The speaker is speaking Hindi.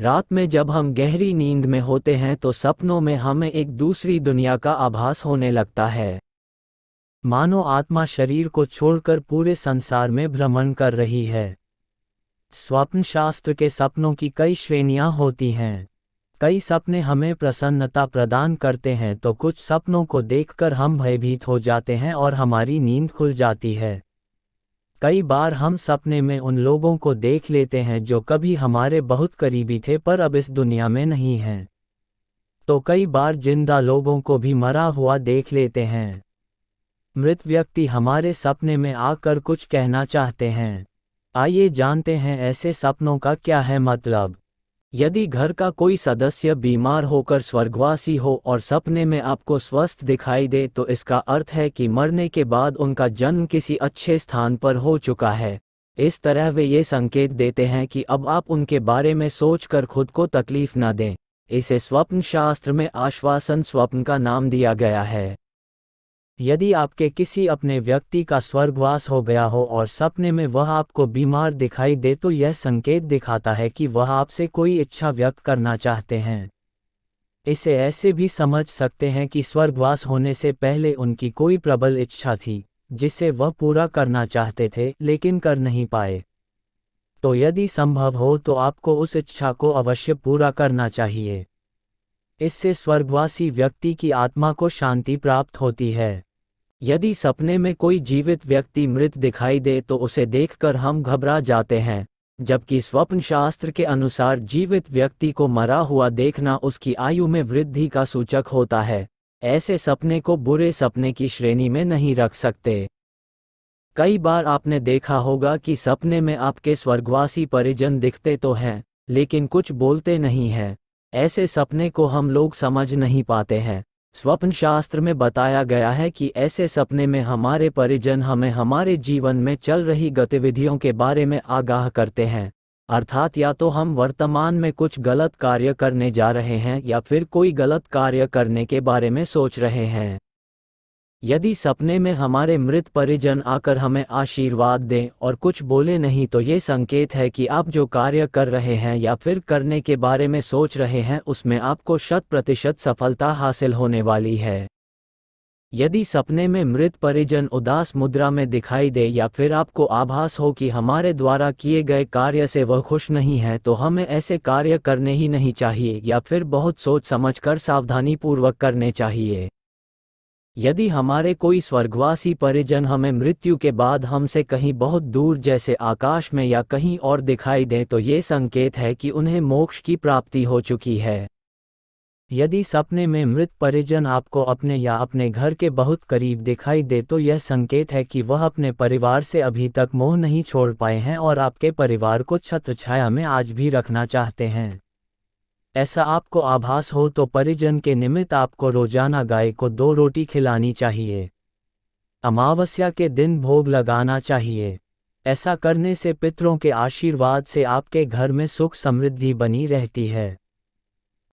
रात में जब हम गहरी नींद में होते हैं तो सपनों में हमें एक दूसरी दुनिया का आभास होने लगता है मानो आत्मा शरीर को छोड़कर पूरे संसार में भ्रमण कर रही है स्वप्न शास्त्र के सपनों की कई श्रेणियां होती हैं कई सपने हमें प्रसन्नता प्रदान करते हैं तो कुछ सपनों को देखकर हम भयभीत हो जाते हैं और हमारी नींद खुल जाती है कई बार हम सपने में उन लोगों को देख लेते हैं जो कभी हमारे बहुत करीबी थे पर अब इस दुनिया में नहीं हैं तो कई बार जिंदा लोगों को भी मरा हुआ देख लेते हैं मृत व्यक्ति हमारे सपने में आकर कुछ कहना चाहते हैं आइए जानते हैं ऐसे सपनों का क्या है मतलब यदि घर का कोई सदस्य बीमार होकर स्वर्गवासी हो और सपने में आपको स्वस्थ दिखाई दे तो इसका अर्थ है कि मरने के बाद उनका जन्म किसी अच्छे स्थान पर हो चुका है इस तरह वे ये संकेत देते हैं कि अब आप उनके बारे में सोचकर खुद को तकलीफ न दें इसे स्वप्न शास्त्र में आश्वासन स्वप्न का नाम दिया गया है यदि आपके किसी अपने व्यक्ति का स्वर्गवास हो गया हो और सपने में वह आपको बीमार दिखाई दे तो यह संकेत दिखाता है कि वह आपसे कोई इच्छा व्यक्त करना चाहते हैं इसे ऐसे भी समझ सकते हैं कि स्वर्गवास होने से पहले उनकी कोई प्रबल इच्छा थी जिसे वह पूरा करना चाहते थे लेकिन कर नहीं पाए तो यदि संभव हो तो आपको उस इच्छा को अवश्य पूरा करना चाहिए इससे स्वर्गवासी व्यक्ति की आत्मा को शांति प्राप्त होती है यदि सपने में कोई जीवित व्यक्ति मृत दिखाई दे तो उसे देखकर हम घबरा जाते हैं जबकि स्वप्न शास्त्र के अनुसार जीवित व्यक्ति को मरा हुआ देखना उसकी आयु में वृद्धि का सूचक होता है ऐसे सपने को बुरे सपने की श्रेणी में नहीं रख सकते कई बार आपने देखा होगा कि सपने में आपके स्वर्गवासी परिजन दिखते तो हैं लेकिन कुछ बोलते नहीं हैं ऐसे सपने को हम लोग समझ नहीं पाते हैं स्वप्न शास्त्र में बताया गया है कि ऐसे सपने में हमारे परिजन हमें हमारे जीवन में चल रही गतिविधियों के बारे में आगाह करते हैं अर्थात या तो हम वर्तमान में कुछ गलत कार्य करने जा रहे हैं या फिर कोई गलत कार्य करने के बारे में सोच रहे हैं यदि सपने में हमारे मृत परिजन आकर हमें आशीर्वाद दें और कुछ बोले नहीं तो ये संकेत है कि आप जो कार्य कर रहे हैं या फिर करने के बारे में सोच रहे हैं उसमें आपको शत प्रतिशत सफलता हासिल होने वाली है यदि सपने में मृत परिजन उदास मुद्रा में दिखाई दे या फिर आपको आभास हो कि हमारे द्वारा किए गए कार्य से वह खुश नहीं है तो हमें ऐसे कार्य करने ही नहीं चाहिए या फिर बहुत सोच समझकर सावधानीपूर्वक करने चाहिए यदि हमारे कोई स्वर्गवासी परिजन हमें मृत्यु के बाद हमसे कहीं बहुत दूर जैसे आकाश में या कहीं और दिखाई दें तो ये संकेत है कि उन्हें मोक्ष की प्राप्ति हो चुकी है यदि सपने में मृत परिजन आपको अपने या अपने घर के बहुत करीब दिखाई दे तो यह संकेत है कि वह अपने परिवार से अभी तक मोह नहीं छोड़ पाए हैं और आपके परिवार को छत्र छाया में आज भी रखना चाहते हैं ऐसा आपको आभास हो तो परिजन के निमित्त आपको रोजाना गाय को दो रोटी खिलानी चाहिए अमावस्या के दिन भोग लगाना चाहिए ऐसा करने से पितरों के आशीर्वाद से आपके घर में सुख समृद्धि बनी रहती है